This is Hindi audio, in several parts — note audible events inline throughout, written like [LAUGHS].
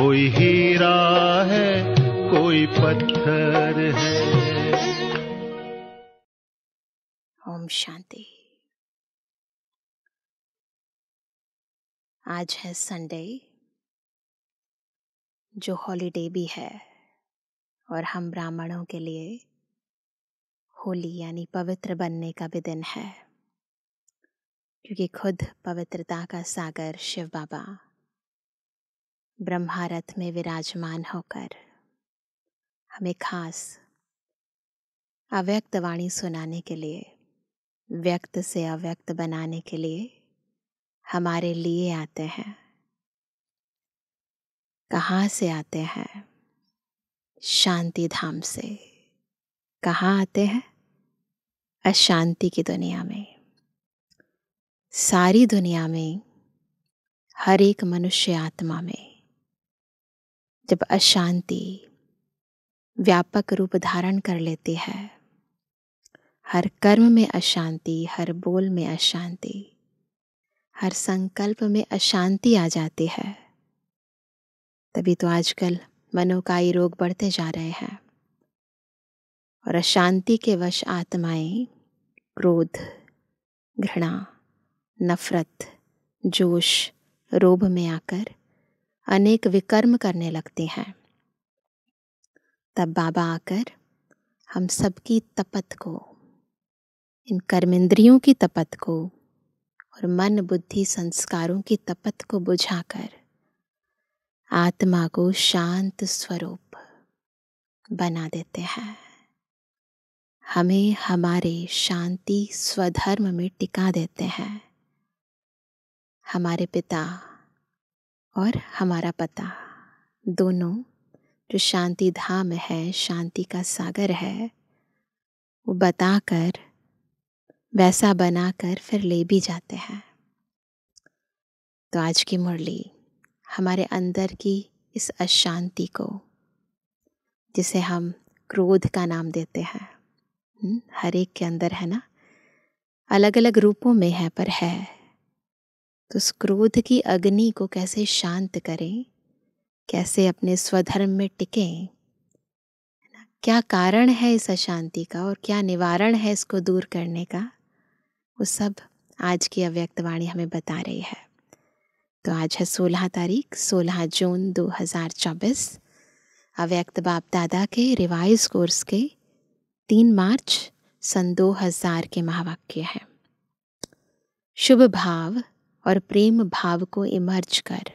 कोई हीरा है कोई पत्थर है ओम शांति आज है संडे जो हॉलीडे भी है और हम ब्राह्मणों के लिए होली यानी पवित्र बनने का भी दिन है क्योंकि खुद पवित्रता का सागर शिव बाबा ब्रह्मारथ में विराजमान होकर हमें खास अव्यक्त वाणी सुनाने के लिए व्यक्त से अव्यक्त बनाने के लिए हमारे लिए आते हैं कहाँ से आते हैं शांति धाम से कहाँ आते हैं अशांति की दुनिया में सारी दुनिया में हर एक मनुष्य आत्मा में जब अशांति व्यापक रूप धारण कर लेती है हर कर्म में अशांति हर बोल में अशांति हर संकल्प में अशांति आ जाती है तभी तो आजकल मनोकाई रोग बढ़ते जा रहे हैं और अशांति के वश आत्माएं क्रोध घृणा नफरत जोश रोब में आकर अनेक विकर्म करने लगते हैं तब बाबा आकर हम सबकी तपत को इन कर्मेंद्रियों की तपत को और मन बुद्धि संस्कारों की तपत को बुझाकर आत्मा को शांत स्वरूप बना देते हैं हमें हमारे शांति स्वधर्म में टिका देते हैं हमारे पिता और हमारा पता दोनों जो शांति धाम है शांति का सागर है वो बताकर वैसा बनाकर फिर ले भी जाते हैं तो आज की मुरली हमारे अंदर की इस अशांति को जिसे हम क्रोध का नाम देते हैं हम्म, हर एक के अंदर है ना अलग अलग रूपों में है पर है तो उस क्रोध की अग्नि को कैसे शांत करें कैसे अपने स्वधर्म में टिकें क्या कारण है इस अशांति का और क्या निवारण है इसको दूर करने का वो सब आज की अव्यक्तवाणी हमें बता रही है तो आज है सोलह तारीख सोलह जून 2024 अव्यक्त बाप दादा के रिवाइज कोर्स के तीन मार्च सन 2000 के महावाक्य है शुभ भाव और प्रेम भाव को इमर्ज कर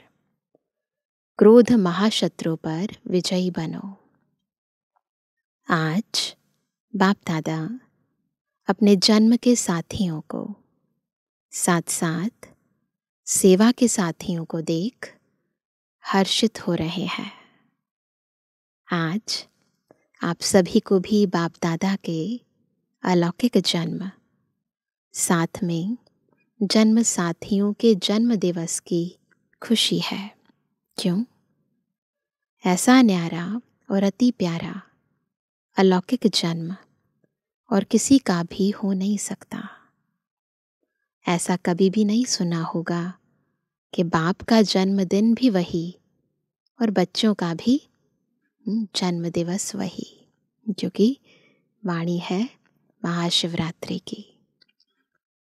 क्रोध महाशत्रु पर विजयी बनो आज बाप दादा अपने जन्म के साथियों को साथ साथ सेवा के साथियों को देख हर्षित हो रहे हैं आज आप सभी को भी बाप दादा के अलौकिक जन्म साथ में जन्म साथियों के जन्म दिवस की खुशी है क्यों ऐसा न्यारा और अति प्यारा अलौकिक जन्म और किसी का भी हो नहीं सकता ऐसा कभी भी नहीं सुना होगा कि बाप का जन्मदिन भी वही और बच्चों का भी हम्म, जन्म दिवस वही क्योंकि वाणी है महाशिवरात्रि की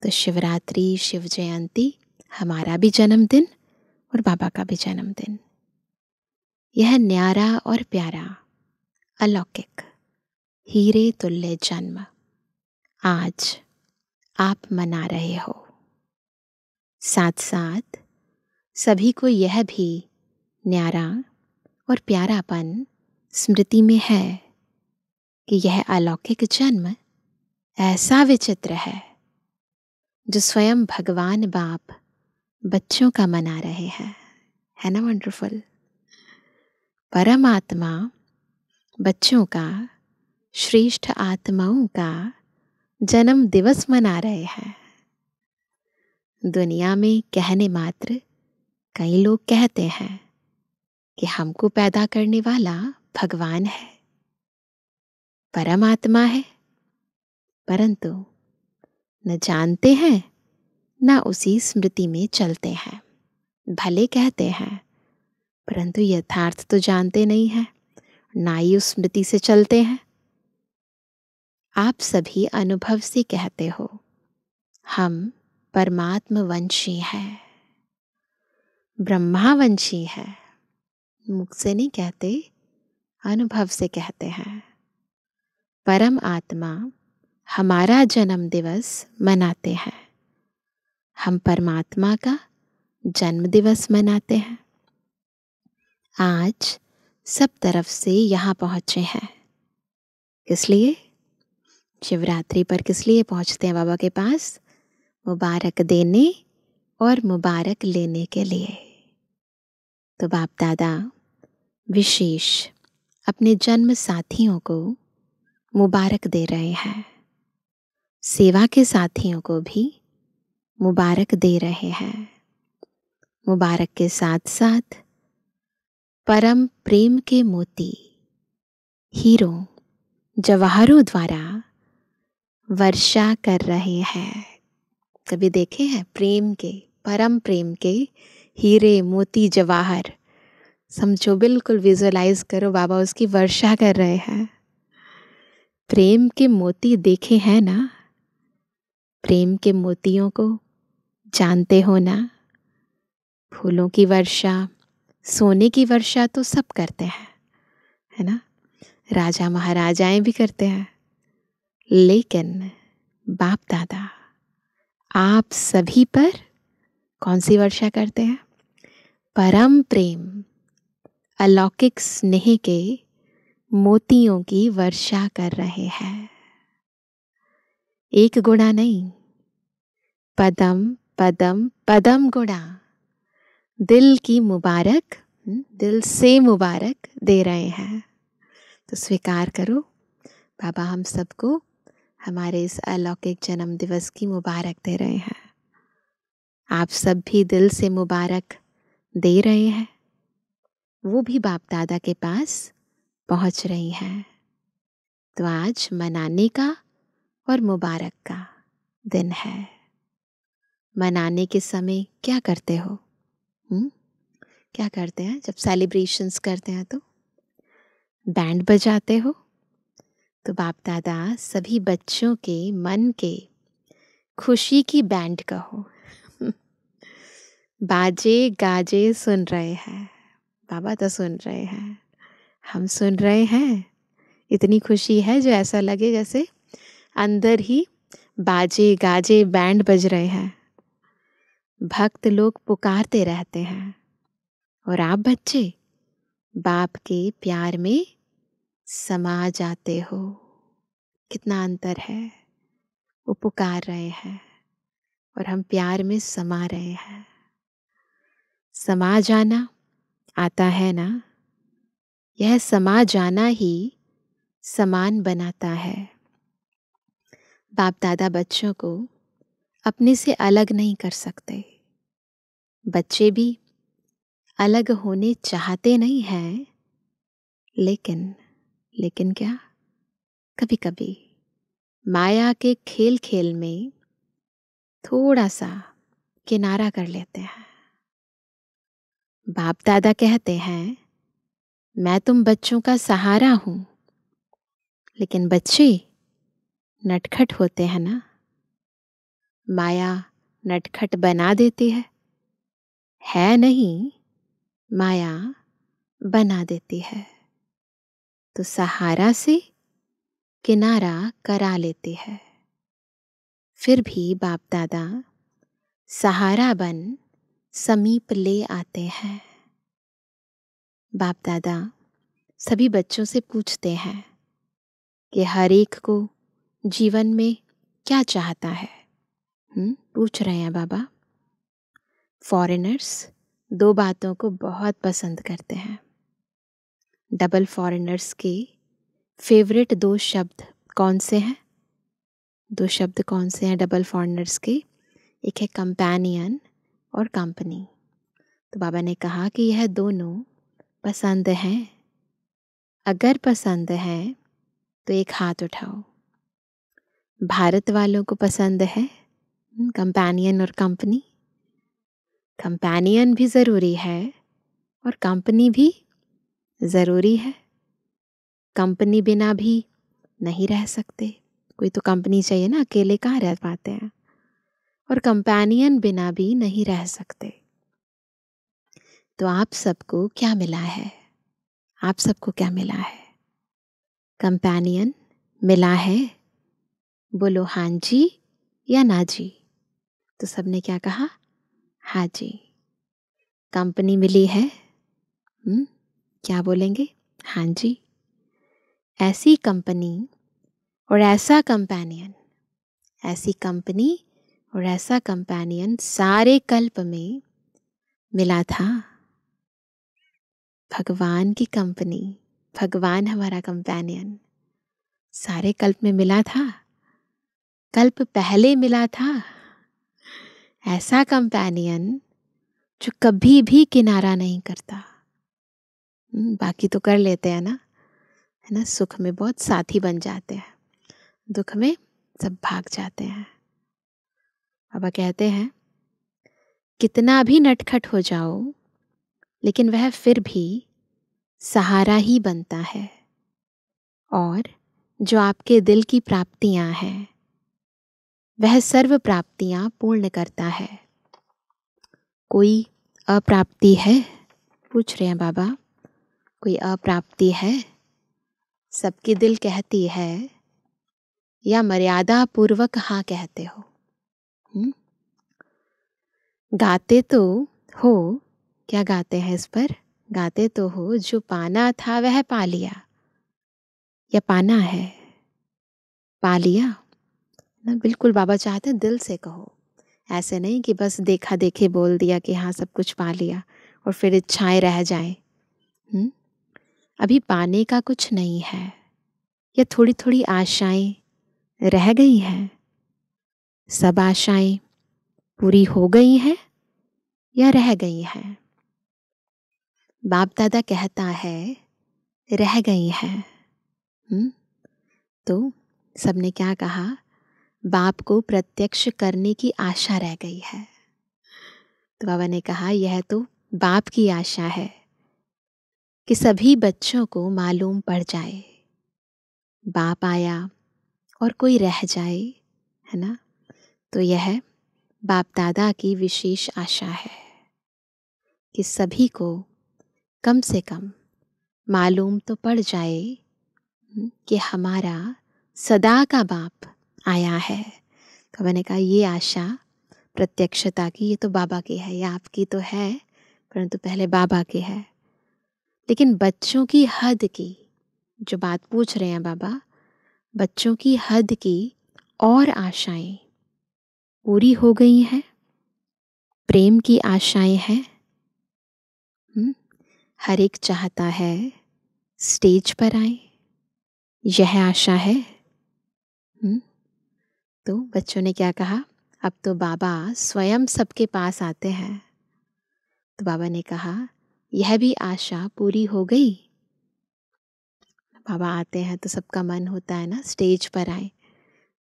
तो शिवरात्रि शिव जयंती हमारा भी जन्मदिन और बाबा का भी जन्मदिन यह न्यारा और प्यारा अलौकिक हीरे तुल्य जन्म आज आप मना रहे हो साथ साथ सभी को यह भी न्यारा और प्यारापन स्मृति में है कि यह अलौकिक जन्म ऐसा विचित्र है जो स्वयं भगवान बाप बच्चों का मना रहे हैं है ना वंडरफुल परमात्मा बच्चों का श्रेष्ठ आत्माओं का जन्म दिवस मना रहे हैं दुनिया में कहने मात्र कई लोग कहते हैं कि हमको पैदा करने वाला भगवान है परमात्मा है परंतु न जानते हैं न उसी स्मृति में चलते हैं भले कहते हैं परंतु यथार्थ तो जानते नहीं हैं ना ही उस स्मृति से चलते हैं आप सभी अनुभव से कहते हो हम परमात्म वंशी हैं ब्रह्मावंशी है मुख से नहीं कहते अनुभव से कहते हैं परम आत्मा हमारा जन्म दिवस मनाते हैं हम परमात्मा का जन्म दिवस मनाते हैं आज सब तरफ से यहाँ पहुँचे हैं किस लिए शिवरात्रि पर किस लिए पहुँचते हैं बाबा के पास मुबारक देने और मुबारक लेने के लिए तो बाप दादा विशेष अपने जन्म साथियों को मुबारक दे रहे हैं सेवा के साथियों को भी मुबारक दे रहे हैं मुबारक के साथ साथ परम प्रेम के मोती हीरो जवाहरों द्वारा वर्षा कर रहे हैं कभी देखे हैं प्रेम के परम प्रेम के हीरे मोती जवाहर समझो बिल्कुल विजुअलाइज करो बाबा उसकी वर्षा कर रहे हैं प्रेम के मोती देखे हैं ना प्रेम के मोतियों को जानते हो ना फूलों की वर्षा सोने की वर्षा तो सब करते हैं है ना राजा महाराजाएं भी करते हैं लेकिन बाप दादा आप सभी पर कौन सी वर्षा करते हैं परम प्रेम अलौकिक स्नेह के मोतियों की वर्षा कर रहे हैं एक गुणा नहीं पदम पदम पदम गुणा दिल की मुबारक हम्म, दिल से मुबारक दे रहे हैं तो स्वीकार करो बाबा हम सबको हमारे इस अलौकिक जन्म दिवस की मुबारक दे रहे हैं आप सब भी दिल से मुबारक दे रहे हैं वो भी बाप दादा के पास पहुंच रही हैं तो आज मनाने का और मुबारक का दिन है मनाने के समय क्या करते हो हुँ? हम्म? क्या करते हैं जब सेलिब्रेशंस करते हैं तो बैंड बजाते हो तो बाप दादा सभी बच्चों के मन के खुशी की बैंड कहो [LAUGHS] बाजे गाजे सुन रहे हैं बाबा तो सुन रहे हैं हम सुन रहे हैं इतनी खुशी है जो ऐसा लगे जैसे अंदर ही बाजे गाजे बैंड बज रहे हैं भक्त लोग पुकारते रहते हैं और आप बच्चे बाप के प्यार में समा जाते हो कितना अंतर है वो पुकार रहे हैं और हम प्यार में समा रहे हैं समा जाना आता है ना यह समा जाना ही समान बनाता है बाप दादा बच्चों को अपने से अलग नहीं कर सकते बच्चे भी अलग होने चाहते नहीं हैं लेकिन लेकिन क्या कभी कभी माया के खेल खेल में थोड़ा सा किनारा कर लेते हैं बाप दादा कहते हैं मैं तुम बच्चों का सहारा हूँ लेकिन बच्चे नटखट होते हैं ना माया नटखट बना देती है है नहीं माया बना देती है तो सहारा से किनारा करा लेती है फिर भी बाप दादा सहारा बन समीप ले आते हैं बाप दादा सभी बच्चों से पूछते हैं कि हर एक को जीवन में क्या चाहता है हुँ? पूछ रहे हैं बाबा फॉरेनर्स दो बातों को बहुत पसंद करते हैं डबल फॉरेनर्स के फेवरेट दो शब्द कौन से हैं दो शब्द कौन से हैं डबल फॉरेनर्स के एक है कंपेनियन और कंपनी तो बाबा ने कहा कि यह दोनों पसंद हैं अगर पसंद हैं तो एक हाथ उठाओ भारत वालों को पसंद है कंपेनियन हम्म, और कंपनी कंपेनियन भी ज़रूरी है और कंपनी भी ज़रूरी है कंपनी बिना भी नहीं रह सकते कोई तो कंपनी चाहिए ना अकेले कहाँ रह पाते हैं और कंपेनियन बिना भी नहीं रह सकते तो आप सबको क्या मिला है आप सबको क्या मिला है कंपेनियन मिला है बोलो हाँ जी या ना जी तो सबने क्या कहा हाँ जी कंपनी मिली है हुँ? हम्म, क्या बोलेंगे हाँ जी ऐसी कंपनी और ऐसा कंपेनियन ऐसी कंपनी और ऐसा कंपेनियन सारे कल्प में मिला था भगवान की कंपनी भगवान हमारा कंपेनियन सारे कल्प में मिला था कल्प पहले मिला था ऐसा कंपेनियन जो कभी भी किनारा नहीं करता हम्म, बाकी तो कर लेते हैं ना है ना सुख में बहुत साथी बन जाते हैं दुख में सब भाग जाते हैं बाबा कहते हैं कितना भी नटखट हो जाओ लेकिन वह फिर भी सहारा ही बनता है और जो आपके दिल की प्राप्तियां हैं वह सर्व प्राप्तियां पूर्ण करता है कोई अप्राप्ति है पूछ रहे हैं बाबा कोई अप्राप्ति है सबकी दिल कहती है या मर्यादा पूर्वक हाँ कहते हो हुँ? हम्म। गाते तो हो क्या गाते हैं इस पर गाते तो हो जो पाना था वह पा लिया या पाना है पा लिया ना बिल्कुल बाबा चाहते हैं दिल से कहो ऐसे नहीं कि बस देखा देखे बोल दिया कि हाँ सब कुछ पा लिया और फिर इच्छाएं रह जाए अभी पाने का कुछ नहीं है या थोड़ी थोड़ी आशाएं रह गई हैं सब आशाएं पूरी हो गई हैं या रह गई हैं बाप दादा कहता है रह गई हैं तो सबने क्या कहा बाप को प्रत्यक्ष करने की आशा रह गई है तो बाबा ने कहा यह तो बाप की आशा है कि सभी बच्चों को मालूम पड़ जाए बाप आया और कोई रह जाए है ना तो यह बाप दादा की विशेष आशा है कि सभी को कम से कम मालूम तो पड़ जाए हम्म, कि हमारा सदा का बाप आया है तो मैंने कहा ये आशा प्रत्यक्षता की ये तो बाबा की है ये आपकी तो है परंतु पहले बाबा की है लेकिन बच्चों की हद की जो बात पूछ रहे हैं बाबा बच्चों की हद की और आशाएं पूरी हो गई हैं प्रेम की आशाएं हैं हम्म, हर एक चाहता है स्टेज पर आए यह आशा है हुँ? हम्म। तो बच्चों ने क्या कहा अब तो बाबा स्वयं सबके पास आते हैं तो बाबा ने कहा यह भी आशा पूरी हो गई बाबा आते हैं तो सबका मन होता है ना स्टेज पर आए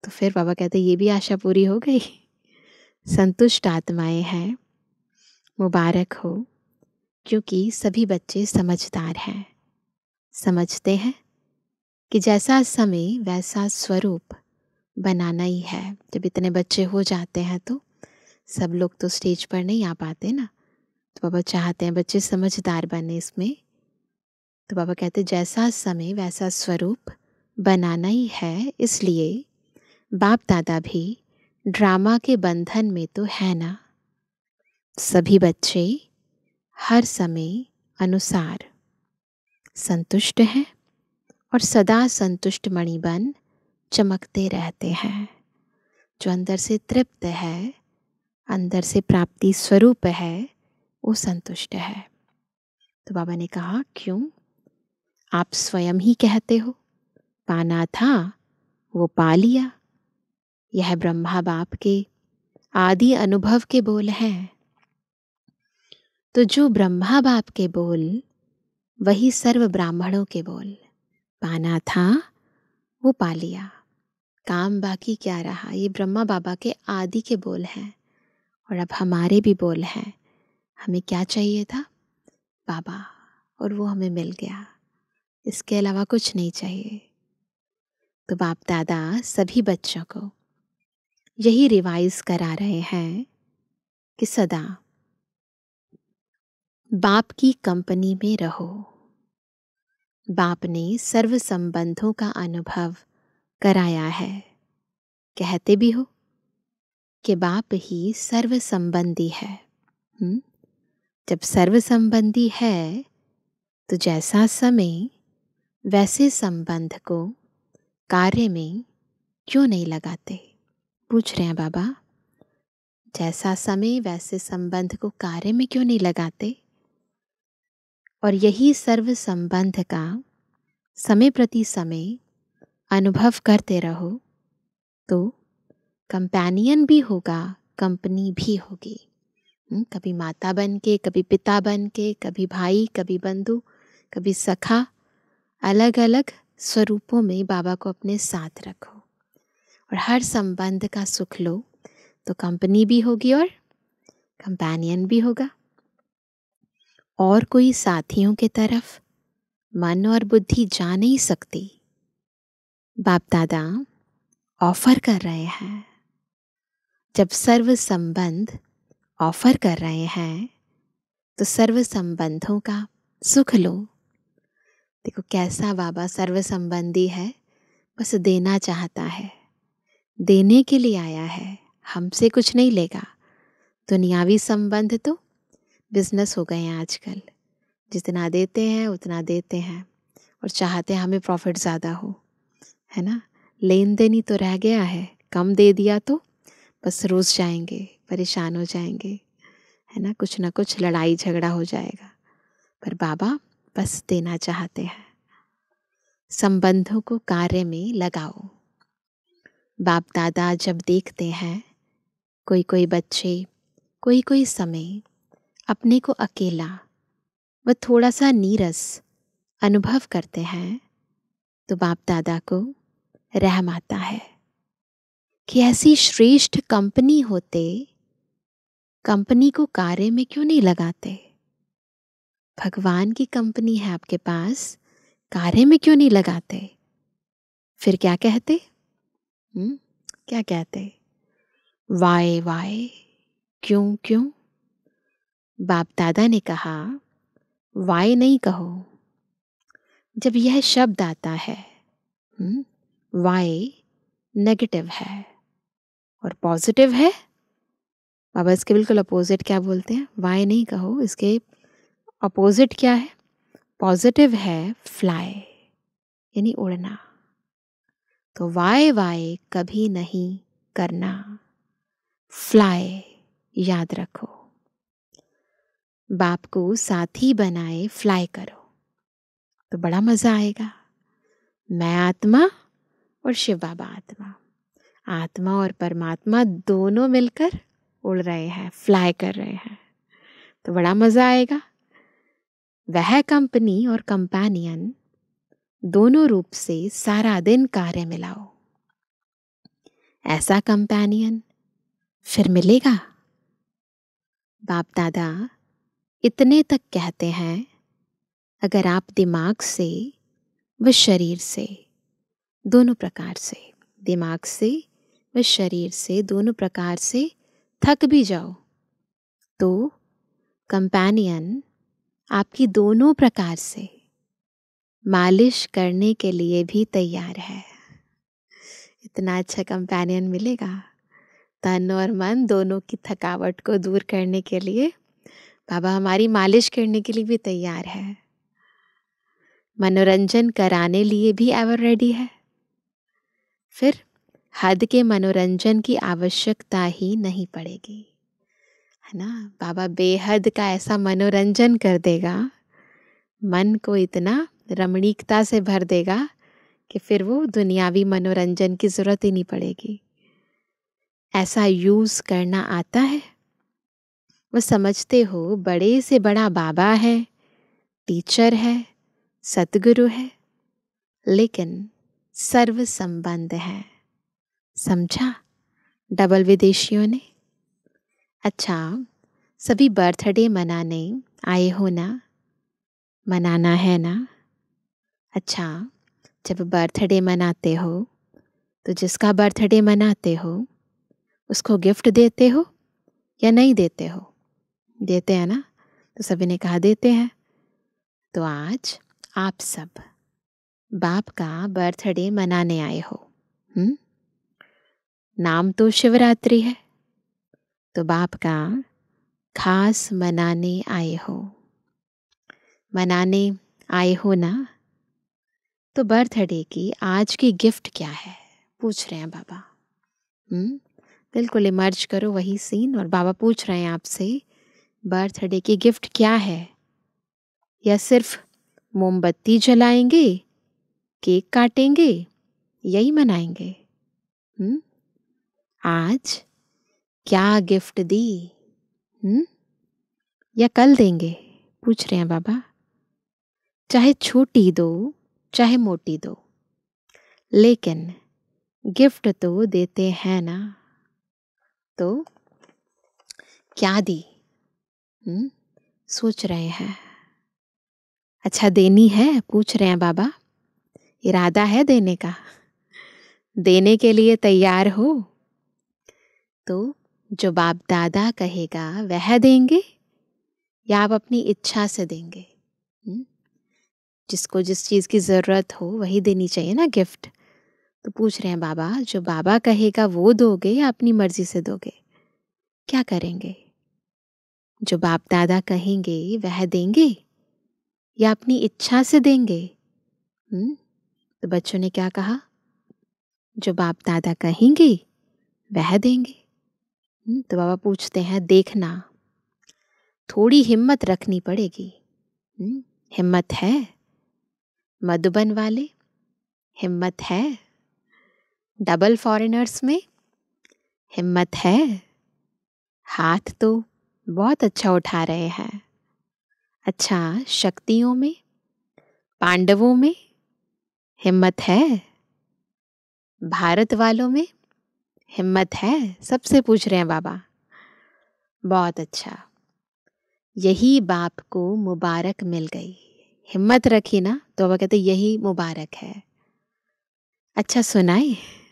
तो फिर बाबा कहते ये भी आशा पूरी हो गई संतुष्ट आत्माएं हैं मुबारक हो क्योंकि सभी बच्चे समझदार हैं समझते हैं कि जैसा समय वैसा स्वरूप बनाना ही है जब इतने बच्चे हो जाते हैं तो सब लोग तो स्टेज पर नहीं आ पाते ना तो बाबा चाहते हैं बच्चे समझदार बने इसमें तो बाबा कहते जैसा समय वैसा स्वरूप बनाना ही है इसलिए बाप दादा भी ड्रामा के बंधन में तो है ना सभी बच्चे हर समय अनुसार संतुष्ट हैं और सदा संतुष्ट मणिबन चमकते रहते हैं जो अंदर से तृप्त है अंदर से प्राप्ति स्वरूप है वो संतुष्ट है तो बाबा ने कहा क्यों आप स्वयं ही कहते हो पाना था वो पा लिया यह ब्रह्मा बाप के आदि अनुभव के बोल हैं तो जो ब्रह्मा बाप के बोल वही सर्व ब्राह्मणों के बोल पाना था वो पा लिया काम बाकी क्या रहा ये ब्रह्मा बाबा के आदि के बोल हैं और अब हमारे भी बोल हैं हमें क्या चाहिए था बाबा और वो हमें मिल गया इसके अलावा कुछ नहीं चाहिए तो बाप दादा सभी बच्चों को यही रिवाइज करा रहे हैं कि सदा बाप की कंपनी में रहो बाप ने सर्व संबंधों का अनुभव कराया है कहते भी हो कि बाप ही सर्वसंबंधी है हुँ? जब संबंधी है तो जैसा समय वैसे संबंध को कार्य में क्यों नहीं लगाते पूछ रहे हैं बाबा जैसा समय वैसे संबंध को कार्य में क्यों नहीं लगाते और यही सर्व संबंध का समय प्रति समय अनुभव करते रहो तो कंपेनियन भी होगा कंपनी भी होगी हम्म, कभी माता बन के कभी पिता बन के कभी भाई कभी बंधु कभी सखा अलग अलग स्वरूपों में बाबा को अपने साथ रखो और हर संबंध का सुख लो तो कंपनी भी होगी और कंपेनियन भी होगा और कोई साथियों के तरफ मन और बुद्धि जा नहीं सकती बाप दादा ऑफर कर रहे हैं जब सर्व संबंध ऑफर कर रहे हैं तो सर्व संबंधों का सुख लो देखो कैसा बाबा सर्व संबंधी है बस देना चाहता है देने के लिए आया है हमसे कुछ नहीं लेगा दुनियावी संबंध तो बिजनेस हो गए हैं आजकल जितना देते हैं उतना देते हैं और चाहते हैं हमें प्रॉफिट ज़्यादा हो है ना लेन देन ही तो रह गया है कम दे दिया तो बस रोज जाएंगे परेशान हो जाएंगे है ना कुछ ना कुछ लड़ाई झगड़ा हो जाएगा पर बाबा बस देना चाहते हैं संबंधों को कार्य में लगाओ बाप दादा जब देखते हैं कोई कोई बच्चे कोई कोई समय अपने को अकेला व थोड़ा सा नीरस अनुभव करते हैं तो बाप दादा को रहम आता है कि ऐसी श्रेष्ठ कंपनी होते कंपनी को कार्य में क्यों नहीं लगाते भगवान की कंपनी है आपके पास कार्य में क्यों नहीं लगाते फिर क्या कहते हुँ? हम्म, क्या कहते वाए वाए क्यों क्यों बाप दादा ने कहा वाय नहीं कहो जब यह शब्द आता है हुँ? हम्म, y नेगेटिव है और पॉजिटिव है बाबा इसके बिल्कुल अपोजिट क्या बोलते हैं वाई नहीं कहो इसके अपोजिट क्या है पॉजिटिव है फ्लाई यानी उड़ना तो y y कभी नहीं करना फ्लाई याद रखो बाप को साथी बनाए फ्लाई करो तो बड़ा मज़ा आएगा मैं आत्मा और शिव बाबा आत्मा आत्मा और परमात्मा दोनों मिलकर उड़ रहे हैं फ्लाई कर रहे हैं तो बड़ा मज़ा आएगा वह कंपनी और कंपेनियन दोनों रूप से सारा दिन कार्य मिलाओ ऐसा कंपेनियन फिर मिलेगा बाप दादा इतने तक कहते हैं अगर आप दिमाग से व शरीर से दोनों प्रकार से दिमाग से व शरीर से दोनों प्रकार से थक भी जाओ तो कंपेनियन आपकी दोनों प्रकार से मालिश करने के लिए भी तैयार है इतना अच्छा कंपेनियन मिलेगा तन और मन दोनों की थकावट को दूर करने के लिए बाबा हमारी मालिश करने के लिए भी तैयार है मनोरंजन कराने लिए भी एवर रेडी है फिर हद के मनोरंजन की आवश्यकता ही नहीं पड़ेगी है ना बाबा बेहद का ऐसा मनोरंजन कर देगा मन को इतना रमणीकता से भर देगा कि फिर वो दुनियावी मनोरंजन की ज़रूरत ही नहीं पड़ेगी ऐसा यूज़ करना आता है वो समझते हो बड़े से बड़ा बाबा है टीचर है सतगुरु है लेकिन सर्व संबंध है समझा डबल विदेशियों ने अच्छा सभी बर्थडे मनाने आए हो ना मनाना है ना अच्छा जब बर्थडे मनाते हो तो जिसका बर्थडे मनाते हो उसको गिफ्ट देते हो या नहीं देते हो देते हैं ना तो सभी ने कहा देते हैं तो आज आप सब बाप का बर्थडे मनाने आए हो हुँ? नाम तो शिवरात्रि है तो बाप का खास मनाने आए हो मनाने आए हो ना तो बर्थडे की आज की गिफ्ट क्या है पूछ रहे हैं बाबा बिल्कुल इमर्ज करो वही सीन और बाबा पूछ रहे हैं आपसे बर्थडे की गिफ्ट क्या है या सिर्फ मोमबत्ती जलाएंगे केक काटेंगे यही मनाएंगे हुँ? आज क्या गिफ्ट दी हुँ? या कल देंगे पूछ रहे हैं बाबा चाहे छोटी दो चाहे मोटी दो लेकिन गिफ्ट तो देते हैं ना तो क्या दी हुँ? सोच रहे हैं अच्छा देनी है पूछ रहे हैं बाबा इरादा है देने का देने के लिए तैयार हो तो जो बाप दादा कहेगा वह देंगे या आप अपनी इच्छा से देंगे हम्म? जिसको जिस चीज़ की ज़रूरत हो वही देनी चाहिए ना गिफ्ट तो पूछ रहे हैं बाबा जो बाबा कहेगा वो दोगे या अपनी मर्ज़ी से दोगे क्या करेंगे जो बाप दादा कहेंगे वह देंगे या अपनी इच्छा से देंगे हुँ? हम्म? तो बच्चों ने क्या कहा जो बाप दादा कहेंगे वह देंगे हम्म, तो बाबा पूछते हैं देखना थोड़ी हिम्मत रखनी पड़ेगी हम्म, हिम्मत है मधुबन वाले हिम्मत है डबल फॉरेनर्स में हिम्मत है हाथ तो बहुत अच्छा उठा रहे हैं अच्छा शक्तियों में पांडवों में हिम्मत है भारत वालों में हिम्मत है सबसे पूछ रहे हैं बाबा बहुत अच्छा यही बाप को मुबारक मिल गई हिम्मत रखी ना तो वह कहते यही मुबारक है अच्छा सुनाए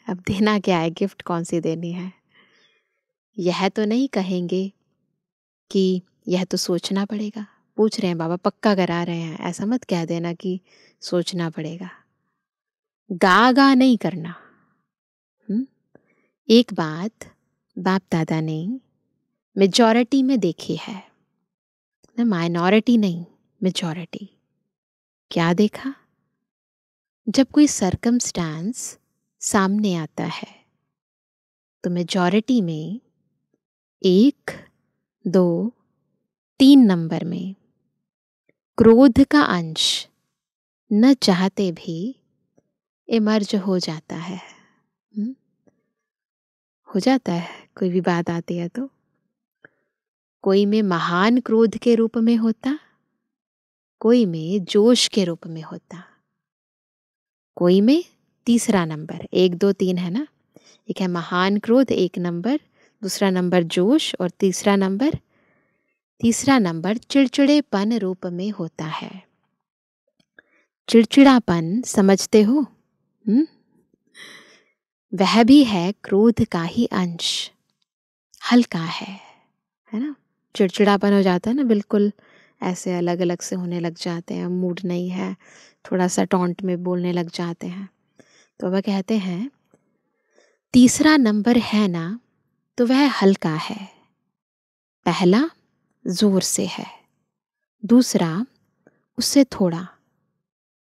अब देना क्या है गिफ्ट कौन सी देनी है यह तो नहीं कहेंगे कि यह तो सोचना पड़ेगा पूछ रहे हैं बाबा पक्का करा रहे हैं ऐसा मत कह देना कि सोचना पड़ेगा गा गा नहीं करना हुँ? एक बात बाप दादा ने मेजॉरिटी में देखी है ना माइनॉरिटी नहीं मेजॉरिटी क्या देखा जब कोई सरकमस्टांस सामने आता है तो मेजॉरिटी में एक दो तीन नंबर में क्रोध का अंश न चाहते भी इमर्ज हो जाता है हुँ? हो जाता है कोई भी बात आती है तो कोई में महान क्रोध के रूप में होता कोई में जोश के रूप में होता कोई में तीसरा नंबर एक दो तीन है ना एक है महान क्रोध एक नंबर दूसरा नंबर जोश और तीसरा नंबर तीसरा नंबर चिड़चिड़ेपन रूप में होता है चिड़चिड़ापन समझते हो हम्म? वह भी है क्रोध का ही अंश हल्का है है ना चिड़चिड़ापन हो जाता है ना बिल्कुल ऐसे अलग अलग से होने लग जाते हैं मूड नहीं है थोड़ा सा टॉन्ट में बोलने लग जाते हैं तो वह कहते हैं तीसरा नंबर है ना तो वह हल्का है पहला ज़ोर से है दूसरा उससे थोड़ा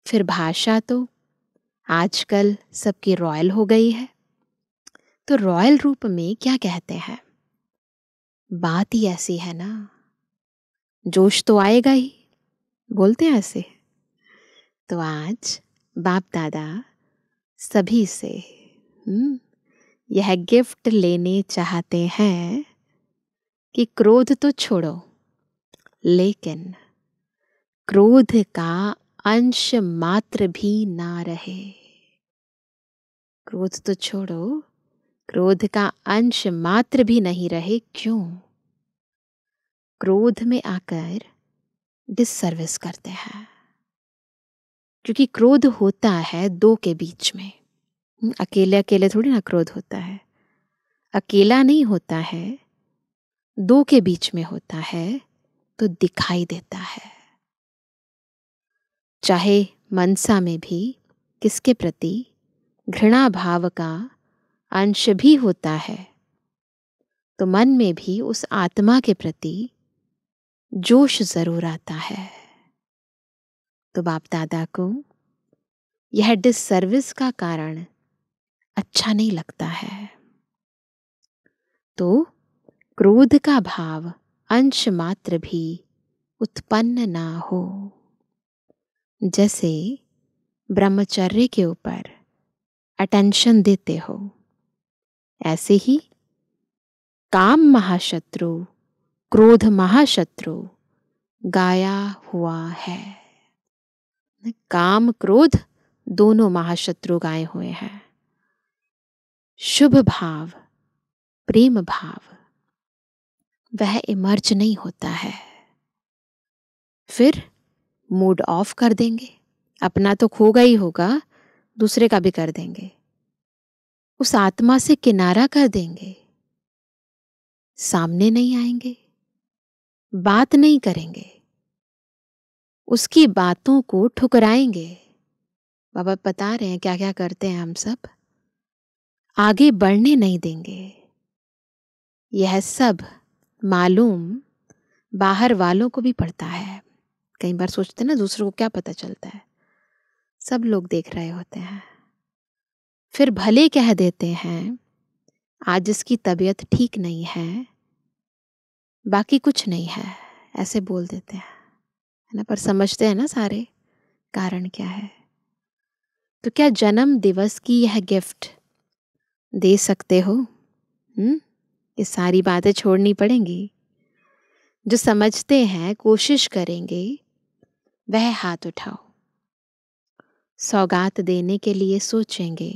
फिर भाषा तो आजकल सबकी रॉयल हो गई है तो रॉयल रूप में क्या कहते हैं बात ही ऐसी है ना जोश तो आएगा ही बोलते हैं ऐसे तो आज बाप दादा सभी से हम्म, यह गिफ्ट लेने चाहते हैं कि क्रोध तो छोड़ो लेकिन क्रोध का अंश मात्र भी ना रहे क्रोध तो छोड़ो क्रोध का अंश मात्र भी नहीं रहे क्यों क्रोध में आकर डिसर्विस करते हैं क्योंकि क्रोध होता है दो के बीच में हम्म, अकेले अकेले थोड़ी ना क्रोध होता है अकेला नहीं होता है दो के बीच में होता है तो दिखाई देता है चाहे मनसा में भी किसके प्रति घृणा भाव का अंश भी होता है तो मन में भी उस आत्मा के प्रति जोश ज़रूर आता है तो बाप दादा को यह डिसर्विस का कारण अच्छा नहीं लगता है तो क्रोध का भाव अंश मात्र भी उत्पन्न ना हो जैसे ब्रह्मचर्य के ऊपर अटेंशन देते हो ऐसे ही काम महाशत्रु क्रोध महाशत्रु गाया हुआ है काम क्रोध दोनों महाशत्रु गाए हुए हैं शुभ भाव प्रेम भाव वह इमर्ज नहीं होता है फिर मूड ऑफ कर देंगे अपना तो खोगा ही होगा दूसरे का भी कर देंगे उस आत्मा से किनारा कर देंगे सामने नहीं आएंगे बात नहीं करेंगे उसकी बातों को ठुकराएंगे बाबा बता रहे हैं क्या क्या करते हैं हम सब आगे बढ़ने नहीं देंगे यह सब मालूम बाहर वालों को भी पड़ता है कई बार सोचते ना दूसरों को क्या पता चलता है सब लोग देख रहे होते हैं फिर भले कह देते हैं आज इसकी तबीयत ठीक नहीं है बाकी कुछ नहीं है ऐसे बोल देते हैं है ना पर समझते हैं ना सारे कारण क्या है तो क्या जन्म दिवस की यह गिफ्ट दे सकते हो हुँ? ये सारी बातें छोड़नी पड़ेंगी जो समझते हैं कोशिश करेंगे वह हाथ उठाओ सौगात देने के लिए सोचेंगे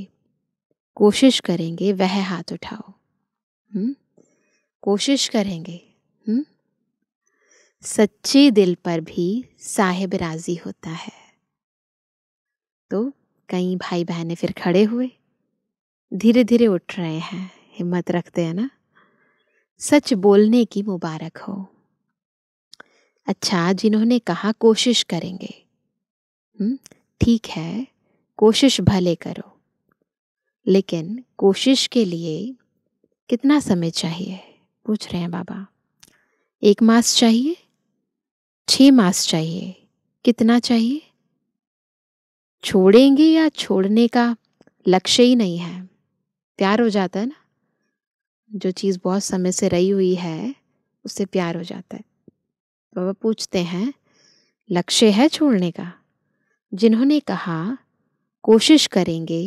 कोशिश करेंगे वह हाथ उठाओ हुँ? हम्म? कोशिश करेंगे हुँ? हम्म? सच्चे दिल पर भी साहिब राजी होता है तो कई भाई बहने फिर खड़े हुए धीरे धीरे उठ रहे हैं हिम्मत रखते हैं ना सच बोलने की मुबारक हो अच्छा जिन्होंने कहा कोशिश करेंगे हम्म, ठीक है कोशिश भले करो लेकिन कोशिश के लिए कितना समय चाहिए पूछ रहे हैं बाबा एक मास चाहिए छ मास चाहिए कितना चाहिए छोड़ेंगे या छोड़ने का लक्ष्य ही नहीं है प्यार हो जाता है ना जो चीज़ बहुत समय से रही हुई है उससे प्यार हो जाता है बाबा पूछते हैं लक्ष्य है छोड़ने का जिन्होंने कहा कोशिश करेंगे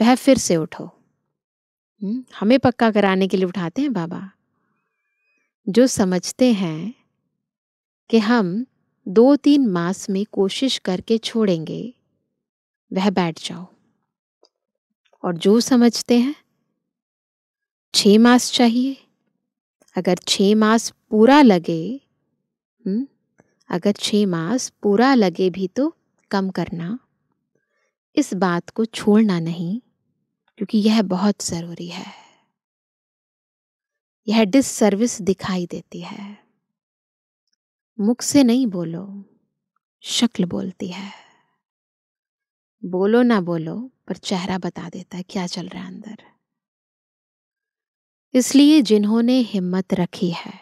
वह फिर से उठो हम्म, हमें पक्का कराने के लिए उठाते हैं बाबा जो समझते हैं कि हम दो तीन मास में कोशिश करके छोड़ेंगे वह बैठ जाओ और जो समझते हैं छः मास चाहिए अगर छः मास पूरा लगे हुँ? हम्म, अगर छः मास पूरा लगे भी तो कम करना इस बात को छोड़ना नहीं क्योंकि यह बहुत ज़रूरी है यह डिस सर्विस दिखाई देती है मुख से नहीं बोलो शक्ल बोलती है बोलो ना बोलो पर चेहरा बता देता है क्या चल रहा है अंदर इसलिए जिन्होंने हिम्मत रखी है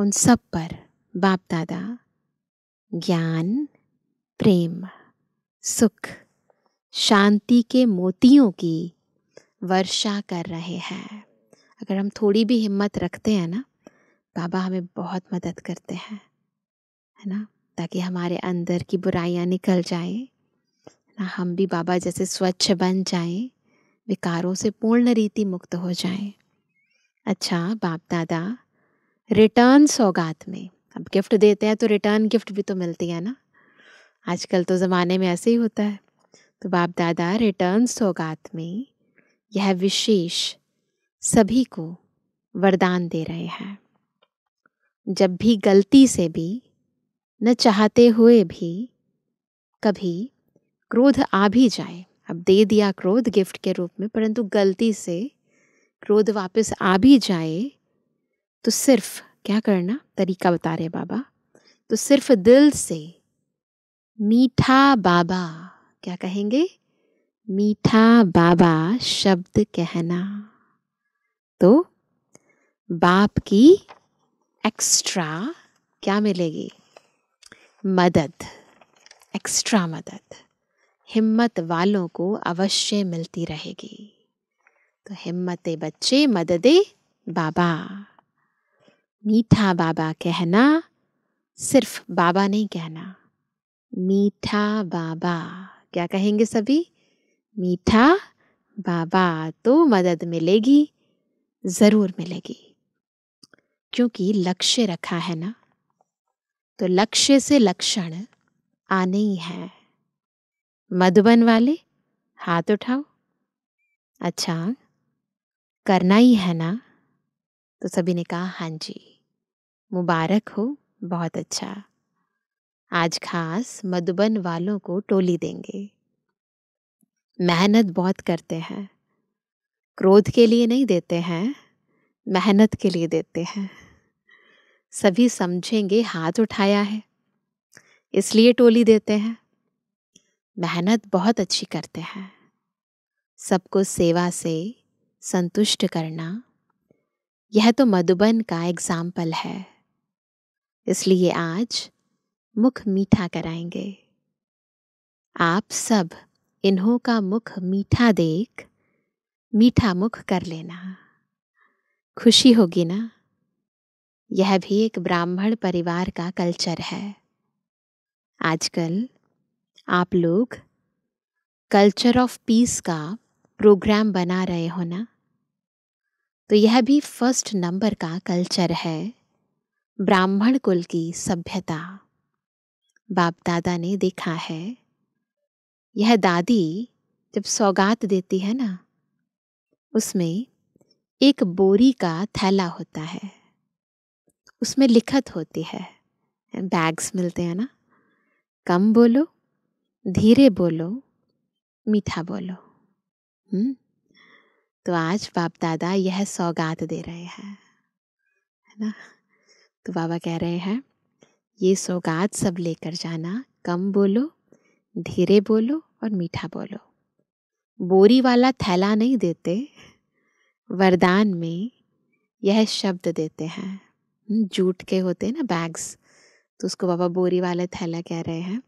उन सब पर बाप दादा ज्ञान प्रेम सुख शांति के मोतियों की वर्षा कर रहे हैं अगर हम थोड़ी भी हिम्मत रखते हैं ना बाबा हमें बहुत मदद करते हैं है ना ताकि हमारे अंदर की बुराइयाँ निकल जाएं ना हम भी बाबा जैसे स्वच्छ बन जाएं विकारों से पूर्ण रीति मुक्त हो जाएं अच्छा बाप दादा रिटर्न सौगात में अब गिफ्ट देते हैं तो रिटर्न गिफ्ट भी तो मिलती है ना आजकल तो ज़माने में ऐसे ही होता है तो बाप दादा रिटर्न सौगात में यह विशेष सभी को वरदान दे रहे हैं जब भी गलती से भी न चाहते हुए भी कभी क्रोध आ भी जाए अब दे दिया क्रोध गिफ्ट के रूप में परंतु गलती से क्रोध वापस आ भी जाए तो सिर्फ क्या करना तरीका बता रहे बाबा तो सिर्फ दिल से मीठा बाबा क्या कहेंगे मीठा बाबा शब्द कहना तो बाप की एक्स्ट्रा क्या मिलेगी मदद एक्स्ट्रा मदद हिम्मत वालों को अवश्य मिलती रहेगी तो हिम्मत बच्चे मददे बाबा मीठा बाबा कहना सिर्फ बाबा नहीं कहना मीठा बाबा क्या कहेंगे सभी मीठा बाबा तो मदद मिलेगी ज़रूर मिलेगी क्योंकि लक्ष्य रखा है ना तो लक्ष्य से लक्षण आने ही है मधुबन वाले हाथ उठाओ अच्छा करना ही है ना तो सभी ने कहा हाँ जी मुबारक हो बहुत अच्छा आज खास मधुबन वालों को टोली देंगे मेहनत बहुत करते हैं क्रोध के लिए नहीं देते हैं मेहनत के लिए देते हैं सभी समझेंगे हाथ उठाया है इसलिए टोली देते हैं मेहनत बहुत अच्छी करते हैं सबको सेवा से संतुष्ट करना यह तो मधुबन का एग्जाम्पल है इसलिए आज मुख मीठा कराएंगे आप सब इन्हों का मुख मीठा देख मीठा मुख कर लेना खुशी होगी ना यह भी एक ब्राह्मण परिवार का कल्चर है आजकल आप लोग कल्चर ऑफ पीस का प्रोग्राम बना रहे हो ना तो यह भी फर्स्ट नंबर का कल्चर है ब्राह्मण कुल की सभ्यता बाप दादा ने देखा है यह दादी जब सौगात देती है ना उसमें एक बोरी का थैला होता है उसमें लिखत होती है बैग्स मिलते हैं ना कम बोलो धीरे बोलो मीठा बोलो हम्म तो आज बाप दादा यह सौगात दे रहे हैं है ना तो बाबा कह रहे हैं ये सौगात सब लेकर जाना कम बोलो धीरे बोलो और मीठा बोलो बोरी वाला थैला नहीं देते वरदान में यह शब्द देते हैं हम्म, जूट के होते हैं ना बैग्स तो उसको बाबा बोरी वाले थैला कह रहे हैं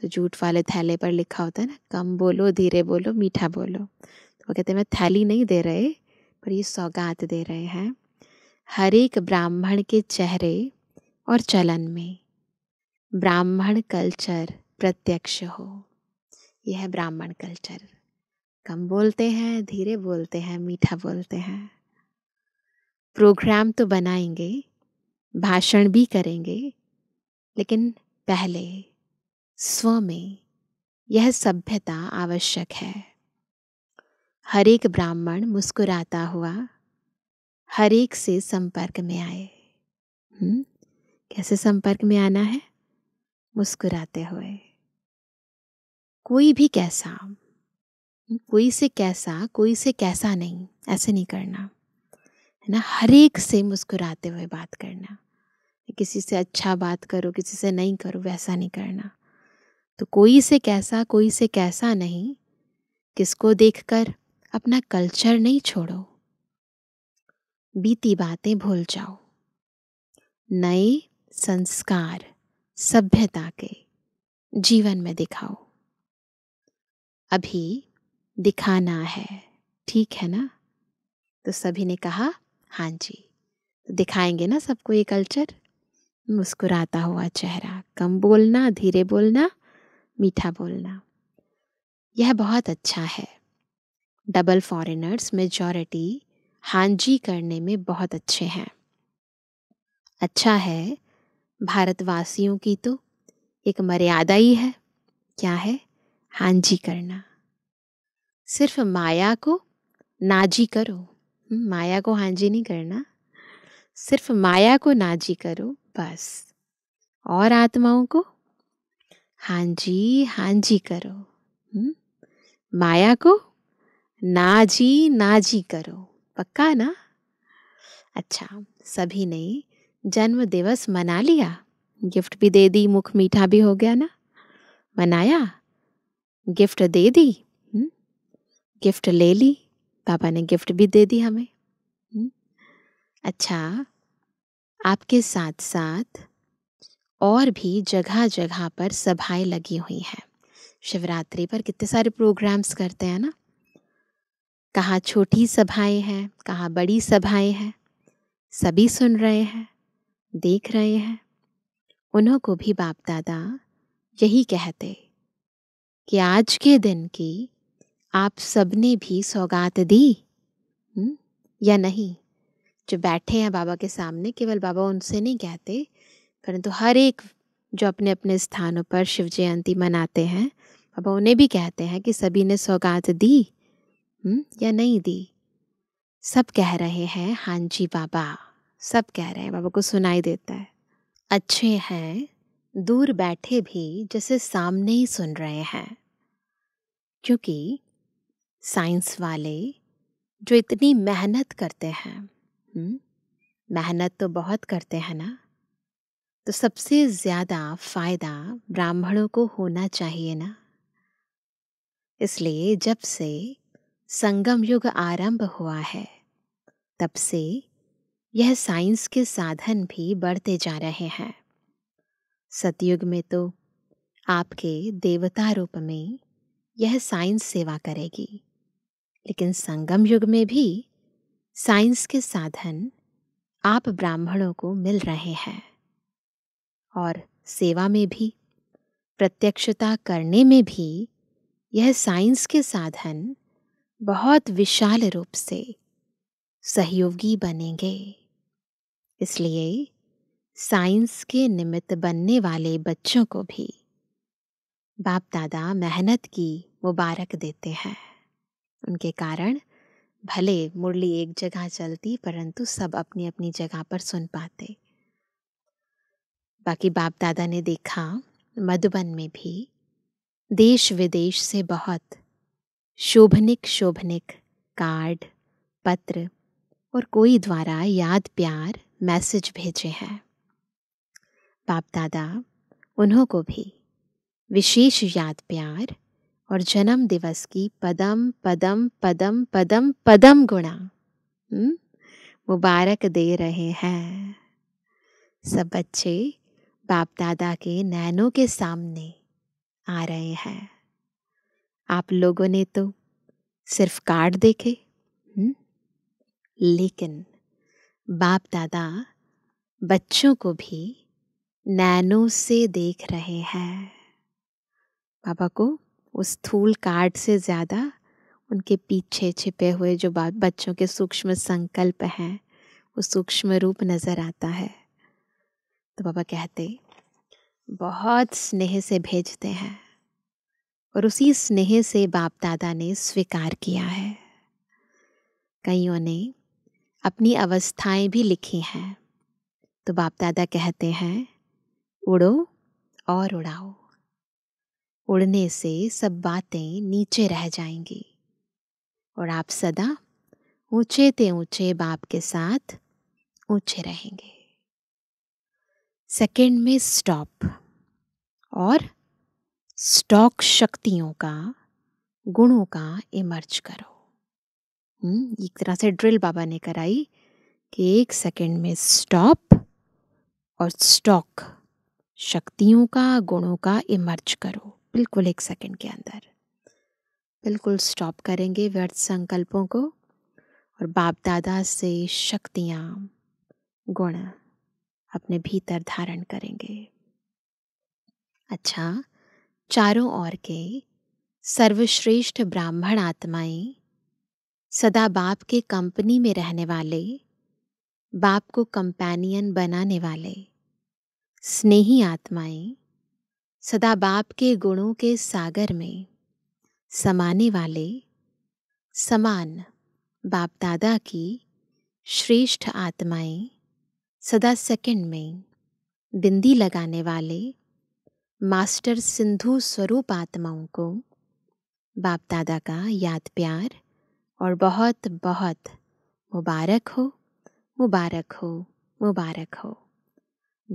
तो जूट वाले थैले पर लिखा होता है ना कम बोलो धीरे बोलो मीठा बोलो वो कहते हैं मैं थैली नहीं दे रहे पर ये सौगात दे रहे हैं हर एक ब्राह्मण के चेहरे और चलन में ब्राह्मण कल्चर प्रत्यक्ष हो यह है ब्राह्मण कल्चर कम बोलते हैं धीरे बोलते हैं मीठा बोलते हैं प्रोग्राम तो बनाएंगे भाषण भी करेंगे लेकिन पहले स्व में यह सभ्यता आवश्यक है हर एक ब्राह्मण मुस्कुराता हुआ हर एक से संपर्क में आए हुँ? हम्म, कैसे संपर्क में आना है मुस्कुराते हुए कोई भी कैसा कोई से कैसा कोई से कैसा नहीं ऐसे नहीं करना है ना हर एक से मुस्कुराते हुए बात करना किसी से अच्छा बात करो किसी से नहीं करो वैसा नहीं करना तो कोई से कैसा कोई से कैसा नहीं किसको देखकर अपना कल्चर नहीं छोड़ो बीती बातें भूल जाओ नए संस्कार सभ्यता के जीवन में दिखाओ अभी दिखाना है ठीक है ना तो सभी ने कहा हाँ जी तो दिखाएंगे ना सबको ये कल्चर मुस्कुराता हुआ चेहरा कम बोलना धीरे बोलना मीठा बोलना यह बहुत अच्छा है डबल फॉरेनर्स मेजॉरिटी हांजी करने में बहुत अच्छे हैं अच्छा है भारतवासियों की तो एक मर्यादा ही है क्या है हांजी करना सिर्फ माया को नाजी करो हम्म, माया को हांजी नहीं करना सिर्फ माया को नाजी करो बस और आत्माओं को हांजी हांजी करो हम्म, माया को ना जी ना जी करो पक्का ना अच्छा सभी ने जन्म दिवस मना लिया गिफ्ट भी दे दी मुख मीठा भी हो गया ना मनाया गिफ्ट दे दी हम्म? गिफ्ट ले ली पापा ने गिफ्ट भी दे दी हमें हुँ? हम्म? अच्छा आपके साथ साथ और भी जगह जगह पर सभाएं लगी हुई हैं शिवरात्रि पर कितने सारे प्रोग्राम्स करते हैं ना कहाँ छोटी सभाएं हैं कहाँ बड़ी सभाएं हैं सभी सुन रहे हैं देख रहे हैं उन्हों को भी बाप दादा यही कहते कि आज के दिन की आप सबने भी सौगात दी हुँ? या नहीं जो बैठे हैं बाबा के सामने केवल बाबा उनसे नहीं कहते परंतु तो हर एक जो अपने अपने स्थानों पर शिव जयंती मनाते हैं बाबा उन्हें भी कहते हैं कि सभी ने सौगात दी हुँ? हम्म, या नहीं दी सब कह रहे हैं हाँ जी बाबा सब कह रहे हैं बाबा को सुनाई देता है अच्छे हैं दूर बैठे भी जैसे सामने ही सुन रहे हैं क्योंकि साइंस वाले जो इतनी मेहनत करते हैं हम्म, मेहनत तो बहुत करते हैं ना तो सबसे ज़्यादा फ़ायदा ब्राह्मणों को होना चाहिए ना इसलिए जब से संगम युग आरंभ हुआ है तब से यह साइंस के साधन भी बढ़ते जा रहे हैं सतयुग में तो आपके देवता रूप में यह साइंस सेवा करेगी लेकिन संगम युग में भी साइंस के साधन आप ब्राह्मणों को मिल रहे हैं और सेवा में भी प्रत्यक्षता करने में भी यह साइंस के साधन बहुत विशाल रूप से सहयोगी बनेंगे इसलिए साइंस के निमित्त बनने वाले बच्चों को भी बाप दादा मेहनत की मुबारक देते हैं उनके कारण भले मुरली एक जगह चलती परंतु सब अपनी अपनी जगह पर सुन पाते बाकी बाप दादा ने देखा मधुबन में भी देश विदेश से बहुत शोभनिक शोभनिक कार्ड पत्र और कोई द्वारा याद प्यार मैसेज भेजे हैं बाप दादा उन्हों को भी विशेष याद प्यार और जन्म दिवस की पदम पदम पदम पदम पदम गुणा हम्म, मुबारक दे रहे हैं सब बच्चे बाप दादा के नैनों के सामने आ रहे हैं आप लोगों ने तो सिर्फ कार्ड देखे हुँ? हम्म? लेकिन बाप दादा बच्चों को भी नैनों से देख रहे हैं बाबा को उस थूल कार्ड से ज़्यादा उनके पीछे छिपे हुए जो बच्चों के सूक्ष्म संकल्प हैं वो सूक्ष्म रूप नज़र आता है तो बाबा कहते बहुत स्नेह से भेजते हैं और उसी स्नेह से बाप दादा ने स्वीकार किया है कईयों ने अपनी अवस्थाएं भी लिखी हैं तो बाप दादा कहते हैं उड़ो और उड़ाओ उड़ने से सब बातें नीचे रह जाएंगी और आप सदा ऊंचे ते ऊंचे बाप के साथ ऊंचे रहेंगे सेकंड में स्टॉप और स्टॉक शक्तियों का गुणों का इमर्ज करो हम्म, एक तरह से ड्रिल बाबा ने कराई कि एक सेकंड में स्टॉप और स्टॉक शक्तियों का गुणों का इमर्ज करो बिल्कुल एक सेकंड के अंदर बिल्कुल स्टॉप करेंगे व्यर्थ संकल्पों को और बाप दादा से शक्तियाँ गुण अपने भीतर धारण करेंगे अच्छा चारों ओर के सर्वश्रेष्ठ ब्राह्मण आत्माएं सदा बाप के कंपनी में रहने वाले बाप को कंपेनियन बनाने वाले स्नेही आत्माएं सदा बाप के गुणों के सागर में समाने वाले समान बाप दादा की श्रेष्ठ आत्माएं सदा सेकंड में बिंदी लगाने वाले मास्टर सिंधु स्वरूप आत्माओं को बाप दादा का याद प्यार और बहुत बहुत मुबारक हो मुबारक हो मुबारक हो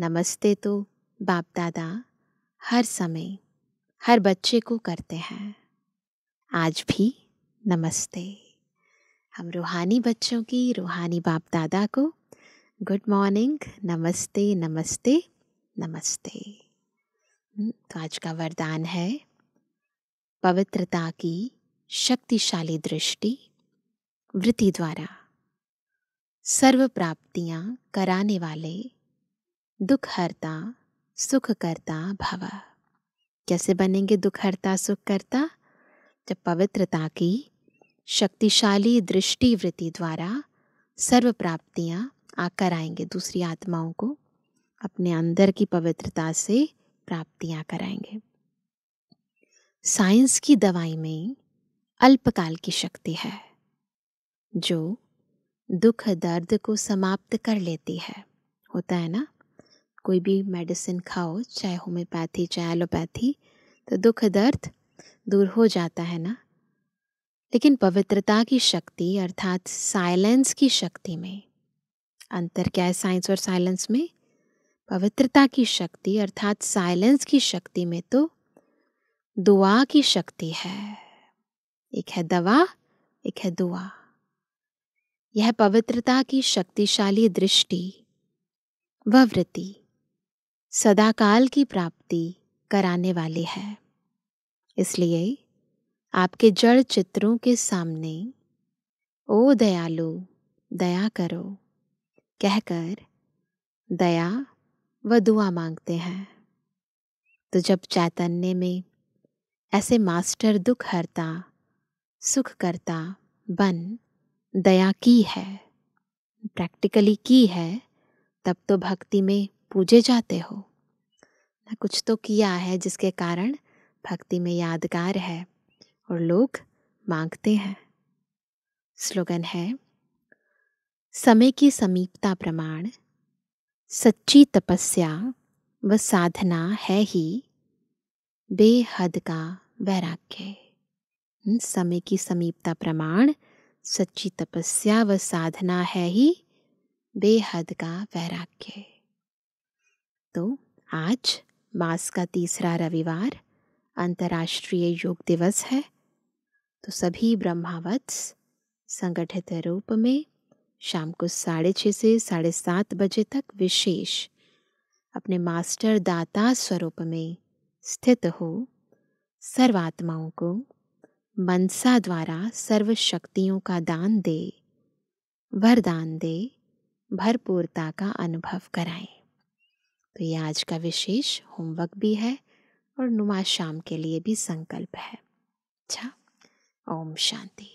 नमस्ते तो बाप दादा हर समय हर बच्चे को करते हैं आज भी नमस्ते हम रूहानी बच्चों की रूहानी बाप दादा को गुड मॉर्निंग नमस्ते नमस्ते नमस्ते तो आज का वरदान है पवित्रता की शक्तिशाली दृष्टि वृत्ति द्वारा सर्व प्राप्तियां कराने वाले दुखहर्ता सुखकर्ता भव कैसे बनेंगे दुखहर्ता सुखकर्ता जब पवित्रता की शक्तिशाली दृष्टि वृत्ति द्वारा सर्व प्राप्तियां आकर आएंगे दूसरी आत्माओं को अपने अंदर की पवित्रता से प्राप्तियां कराएंगे साइंस की दवाई में अल्पकाल की शक्ति है जो दुख दर्द को समाप्त कर लेती है होता है ना कोई भी मेडिसिन खाओ चाहे होम्योपैथी चाहे एलोपैथी तो दुख दर्द दूर हो जाता है ना लेकिन पवित्रता की शक्ति अर्थात साइलेंस की शक्ति में अंतर क्या है साइंस और साइलेंस में पवित्रता की शक्ति अर्थात साइलेंस की शक्ति में तो दुआ की शक्ति है एक है दवा एक है दुआ यह पवित्रता की शक्तिशाली दृष्टि व वृत्ति सदाकाल की प्राप्ति कराने वाली है इसलिए आपके जड़ चित्रों के सामने ओ दयालु दया करो कहकर दया वह दुआ मांगते हैं तो जब चैतन्य में ऐसे मास्टर दुख हरता सुख करता बन दया की है प्रैक्टिकली की है तब तो भक्ति में पूजे जाते हो ना कुछ तो किया है जिसके कारण भक्ति में यादगार है और लोग मांगते हैं स्लोगन है समय की समीपता प्रमाण सच्ची तपस्या व साधना है ही बेहद का वैराग्य हम्म, समय की समीपता प्रमाण सच्ची तपस्या व साधना है ही बेहद का वैराग्य तो आज मास का तीसरा रविवार अंतर्राष्ट्रीय योग दिवस है तो सभी ब्रह्मावत्स संगठित रूप में शाम को साढ़े छः से साढ़े सात बजे तक विशेष अपने मास्टर दाता स्वरूप में स्थित हो सर्वात्माओं को मनसा द्वारा सर्व शक्तियों का दान दे वरदान दे भरपूरता का अनुभव कराएं तो ये आज का विशेष होमवर्क भी है और नुमा शाम के लिए भी संकल्प है अच्छा ओम शांति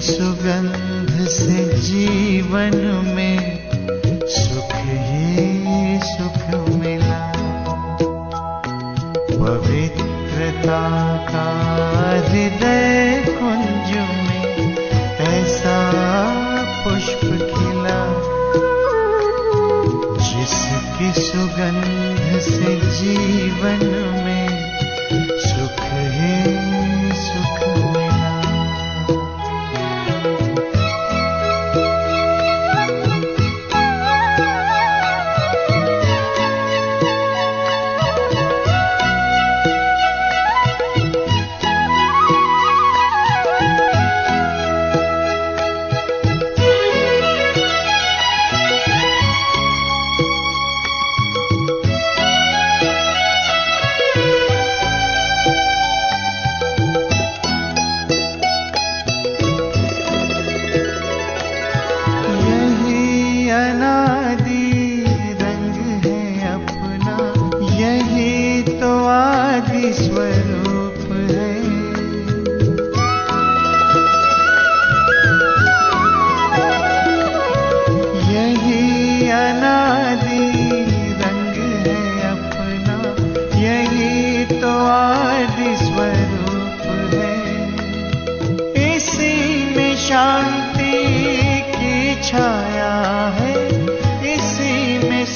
की सुगंध से जीवन में सुख ही सुख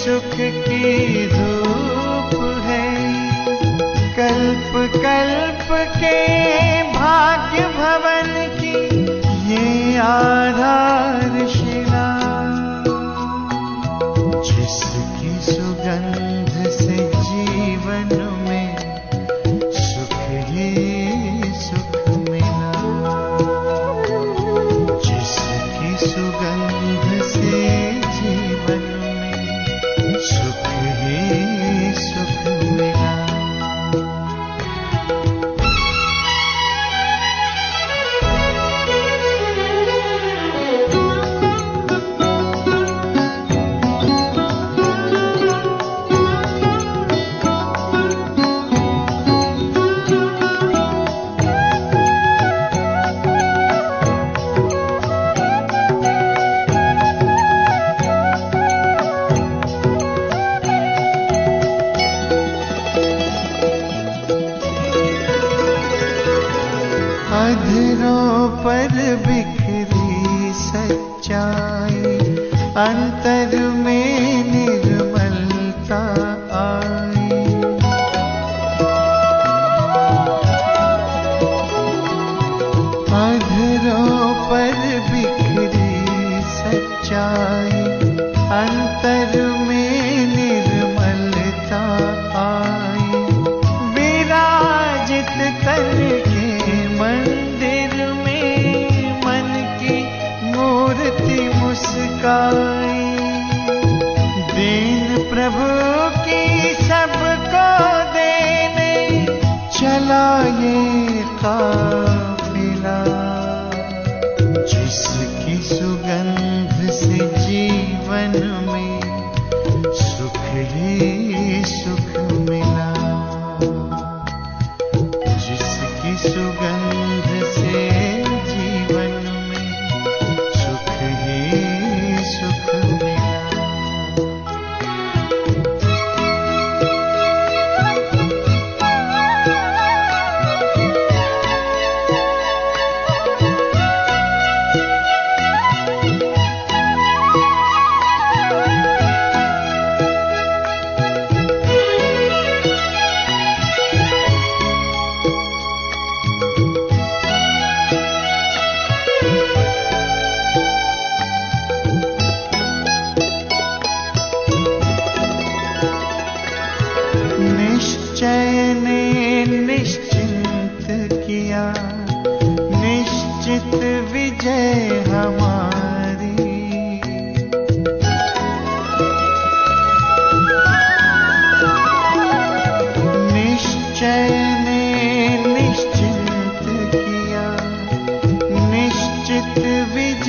सुख की धूप है कल्प कल्प के भाग्य भवन की ये आधार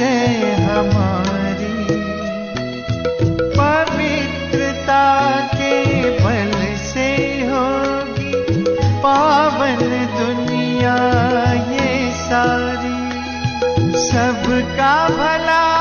है हमारी पवित्रता के बल से होगी पावन दुनिया ये सारी सबका भला